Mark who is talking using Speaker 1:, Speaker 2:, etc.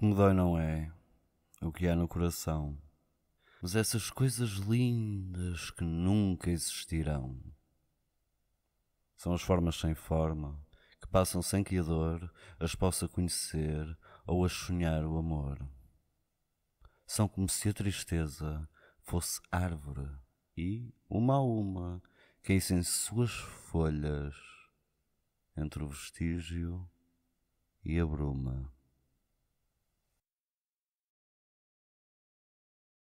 Speaker 1: O que me dói não é o que há no coração, mas essas coisas lindas que nunca existirão. São as formas sem forma, que passam sem que a dor as possa conhecer ou as sonhar o amor. São como se a tristeza fosse árvore e, uma a uma, caíssem suas folhas entre o vestígio e a bruma.